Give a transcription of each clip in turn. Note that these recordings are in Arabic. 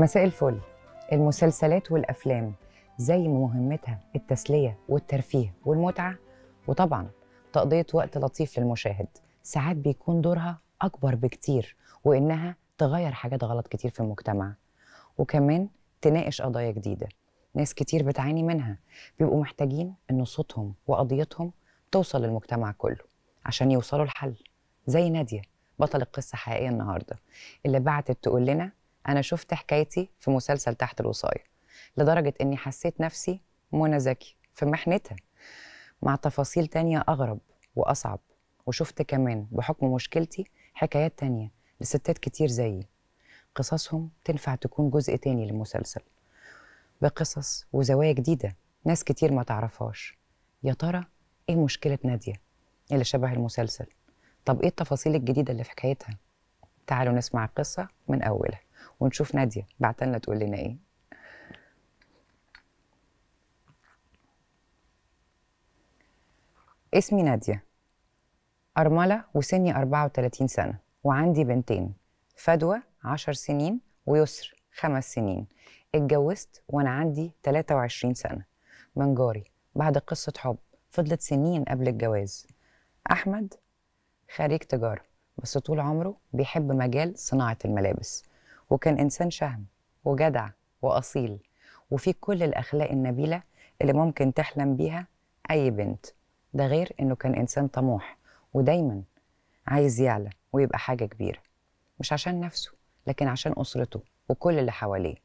مساء الفل المسلسلات والافلام زي مهمتها التسليه والترفيه والمتعه وطبعا تقضيه وقت لطيف للمشاهد ساعات بيكون دورها اكبر بكتير وانها تغير حاجات غلط كتير في المجتمع وكمان تناقش قضايا جديده ناس كتير بتعاني منها بيبقوا محتاجين ان صوتهم وقضيتهم توصل للمجتمع كله عشان يوصلوا لحل زي ناديه بطل القصه حقيقيه النهارده اللي بعتت تقول لنا أنا شفت حكايتي في مسلسل تحت الوصاية لدرجة إني حسيت نفسي منى زكي في محنتها مع تفاصيل تانية أغرب وأصعب وشفت كمان بحكم مشكلتي حكايات تانية لستات كتير زيي قصصهم تنفع تكون جزء تاني للمسلسل بقصص وزوايا جديدة ناس كتير ما تعرفهاش يا ترى إيه مشكلة نادية اللي شبه المسلسل طب إيه التفاصيل الجديدة اللي في حكايتها تعالوا نسمع القصة من أولها ونشوف ناديه بعتلنا تقول لنا ايه اسمي ناديه أرملة وسني 34 سنة وعندي بنتين فدوى 10 سنين ويسر 5 سنين اتجوزت وأنا عندي 23 سنة من جاري بعد قصة حب فضلت سنين قبل الجواز أحمد خريج تجارة بس طول عمره بيحب مجال صناعة الملابس وكان إنسان شهم وجدع وأصيل وفيه كل الأخلاق النبيلة اللي ممكن تحلم بيها أي بنت ده غير إنه كان إنسان طموح ودايما عايز يعلى ويبقى حاجة كبيرة مش عشان نفسه لكن عشان أسرته وكل اللي حواليه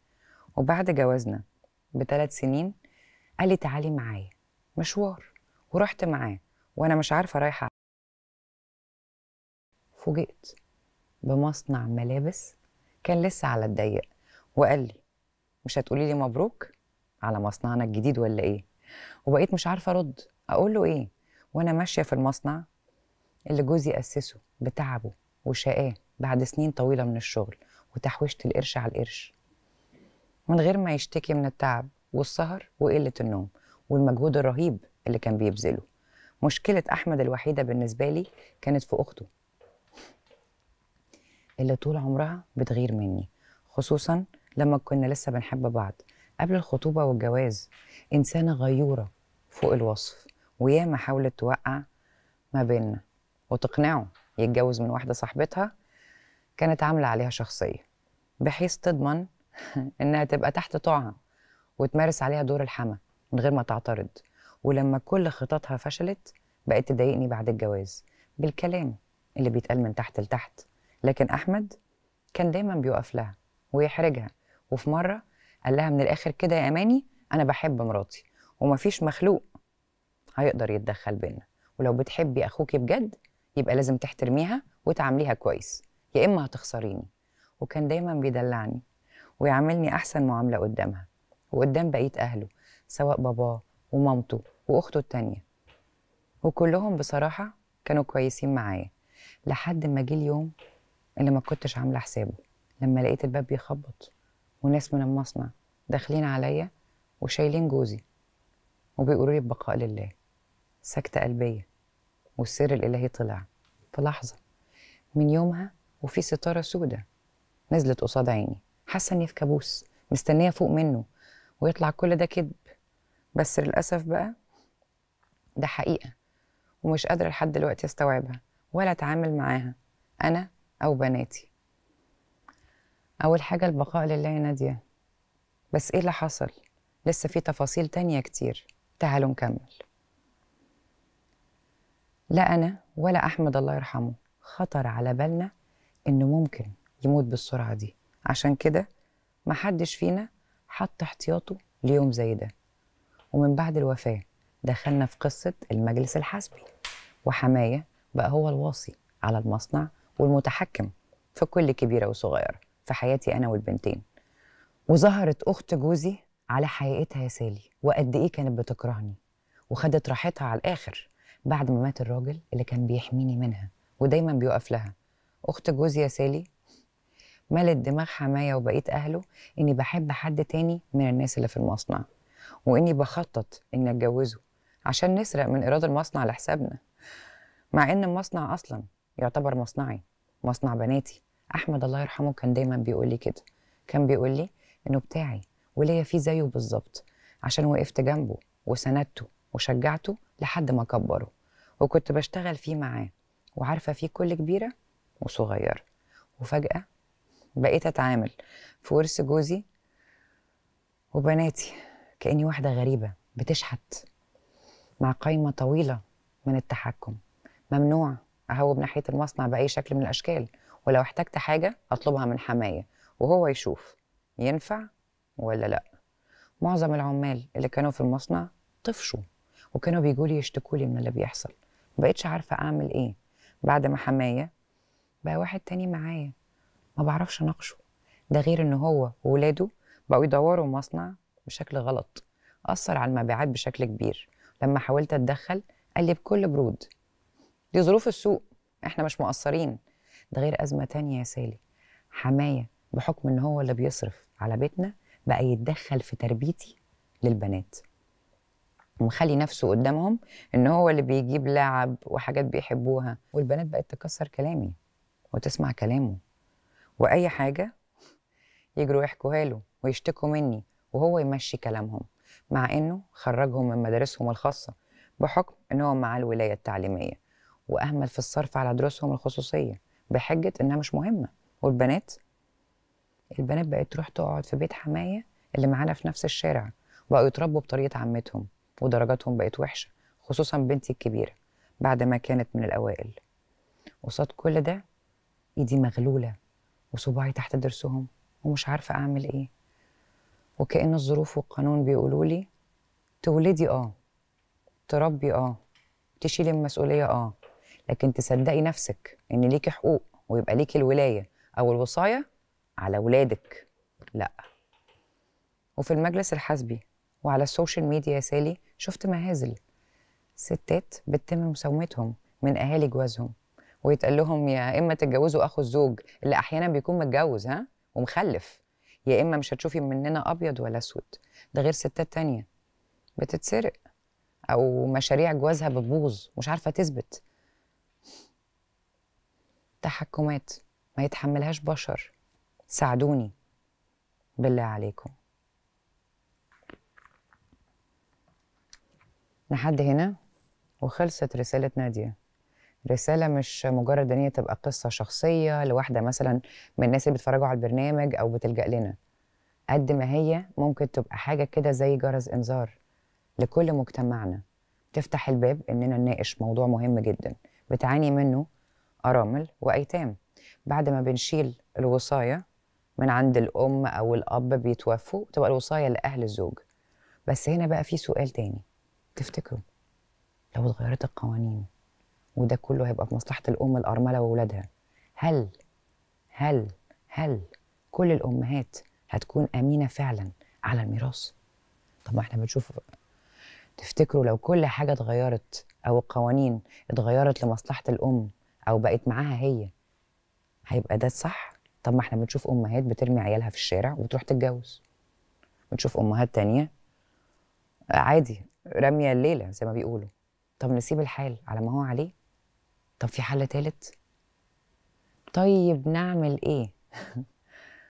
وبعد جوازنا بثلاث سنين قال لي تعالي معايا مشوار ورحت معاه وأنا مش عارفة رايحة فوجئت بمصنع ملابس كان لسه على الضيق وقال لي مش هتقولي لي مبروك على مصنعنا الجديد ولا ايه وبقيت مش عارفه ارد اقول له ايه وانا ماشيه في المصنع اللي جوزي اسسه بتعبه وشقاه بعد سنين طويله من الشغل وتحويشه القرش على القرش من غير ما يشتكي من التعب والسهر وقله النوم والمجهود الرهيب اللي كان بيبذله مشكله احمد الوحيده بالنسبه لي كانت في اخته اللي طول عمرها بتغير مني خصوصا لما كنا لسه بنحب بعض قبل الخطوبة والجواز إنسانة غيورة فوق الوصف وياما حاولت توقع ما بيننا وتقنعه يتجوز من واحدة صاحبتها كانت عاملة عليها شخصية بحيث تضمن إنها تبقى تحت طوعها وتمارس عليها دور الحما من غير ما تعترض ولما كل خططها فشلت بقت تضايقني بعد الجواز بالكلام اللي بيتقال من تحت لتحت لكن احمد كان دايما بيوقف لها ويحرجها وفي مره قال لها من الاخر كده يا اماني انا بحب مراتي ومفيش مخلوق هيقدر يتدخل بينا ولو بتحبي اخوكي بجد يبقى لازم تحترميها وتعامليها كويس يا اما هتخسريني وكان دايما بيدلعني ويعاملني احسن معامله قدامها وقدام بقيه اهله سواء باباه ومامته واخته التانيه وكلهم بصراحه كانوا كويسين معايا لحد ما جه اليوم اللي ما كنتش عامله حسابه لما لقيت الباب بيخبط وناس من المصنع داخلين عليا وشايلين جوزي وبيقولوا لي ببقاء لله سكتة قلبية والسر الإلهي طلع في لحظة من يومها وفي ستارة سودة نزلت قصاد عيني حاسة إني في كابوس مستنية فوق منه ويطلع كل ده كذب بس للأسف بقى ده حقيقة ومش قادرة لحد دلوقتي أستوعبها ولا أتعامل معاها أنا أو بناتي أول حاجة البقاء لله يا نادية بس إيه اللي حصل؟ لسه في تفاصيل تانية كتير تعالوا نكمل لا أنا ولا أحمد الله يرحمه خطر على بالنا إنه ممكن يموت بالسرعة دي عشان كده محدش فينا حط احتياطه ليوم زي ده ومن بعد الوفاة دخلنا في قصة المجلس الحسبي وحماية بقى هو الواصي على المصنع والمتحكم في كل كبيرة وصغيرة في حياتي أنا والبنتين وظهرت أخت جوزي على حقيقتها يا سالي وقد إيه كانت بتكرهني وخدت راحتها على الآخر بعد ما مات الراجل اللي كان بيحميني منها ودايما بيقف لها أخت جوزي يا سالي ملت دماغ حماية وبقية أهله إني بحب حد تاني من الناس اللي في المصنع وإني بخطط إني أتجوزه عشان نسرق من إيراد المصنع لحسابنا مع إن المصنع أصلا يعتبر مصنعي مصنع بناتي احمد الله يرحمه كان دايما بيقول لي كده كان بيقول لي انه بتاعي وليا فيه زيه بالظبط عشان وقفت جنبه وسندته وشجعته لحد ما كبره وكنت بشتغل فيه معاه وعارفه فيه كل كبيره وصغيره وفجاه بقيت اتعامل في ورث جوزي وبناتي كاني واحده غريبه بتشحت مع قايمه طويله من التحكم ممنوع اهوب ناحيه المصنع باي شكل من الاشكال ولو احتجت حاجه اطلبها من حمايه وهو يشوف ينفع ولا لا معظم العمال اللي كانوا في المصنع طفشوا وكانوا بيجوا لي يشتكوا لي من اللي بيحصل ما بقتش عارفه اعمل ايه بعد ما حمايه بقى واحد تاني معايا ما بعرفش اناقشه ده غير ان هو وولاده بقوا يدوروا مصنع بشكل غلط اثر على المبيعات بشكل كبير لما حاولت اتدخل قال لي بكل برود دي ظروف السوق احنا مش مقصرين ده غير ازمه تانية يا سالي حمايه بحكم ان هو اللي بيصرف على بيتنا بقى يتدخل في تربيتي للبنات ومخلي نفسه قدامهم ان هو اللي بيجيب لعب وحاجات بيحبوها والبنات بقت تكسر كلامي وتسمع كلامه واي حاجه يجروا يحكوها له ويشتكوا مني وهو يمشي كلامهم مع انه خرجهم من مدارسهم الخاصه بحكم ان هو مع الولايه التعليميه واهمل في الصرف على دروسهم الخصوصيه بحجه انها مش مهمه والبنات البنات بقت تروح تقعد في بيت حمايه اللي معانا في نفس الشارع بقوا يتربوا بطريقه عمتهم ودرجاتهم بقت وحشه خصوصا بنتي الكبيره بعد ما كانت من الاوائل قصاد كل ده ايدي مغلوله وصباعي تحت ضرسهم ومش عارفه اعمل ايه وكأن الظروف والقانون بيقولوا لي تولدي اه تربي اه تشيلي المسؤوليه اه لكن تصدقي نفسك ان ليكي حقوق ويبقى ليكي الولايه او الوصايه على ولادك لا وفي المجلس الحزبي وعلى السوشيال ميديا يا سالي شفت مهازل ستات بتتم مساومتهم من اهالي جوازهم ويتقال لهم يا اما تتجوزوا اخو الزوج اللي احيانا بيكون متجوز ها ومخلف يا اما مش هتشوفي مننا ابيض ولا اسود ده غير ستات تانية بتتسرق او مشاريع جوازها بتبوظ مش عارفه تثبت تحكمات ما يتحملهاش بشر ساعدوني بالله عليكم لحد هنا وخلصت رسالة نادية رسالة مش مجرد ان هي تبقى قصة شخصية لواحدة مثلا من الناس اللي بيتفرجوا على البرنامج او بتلجأ لنا قد ما هي ممكن تبقى حاجة كده زي جرس انذار لكل مجتمعنا تفتح الباب اننا نناقش موضوع مهم جدا بتعاني منه أرامل وأيتام بعد ما بنشيل الوصاية من عند الأم أو الأب بيتوفوا تبقى الوصاية لأهل الزوج بس هنا بقى في سؤال تاني تفتكروا لو اتغيرت القوانين وده كله هيبقى في مصلحة الأم الأرملة وولادها هل هل هل كل الأمهات هتكون أمينة فعلا على الميراث؟ طب ما احنا بنشوف تفتكروا لو كل حاجة اتغيرت أو القوانين اتغيرت لمصلحة الأم او بقت معاها هي هيبقى ده الصح طب ما احنا بنشوف امهات بترمي عيالها في الشارع وتروح تتجوز بنشوف امهات تانية عادي راميه الليله زي ما بيقولوا طب نسيب الحال على ما هو عليه طب في حل تالت طيب نعمل ايه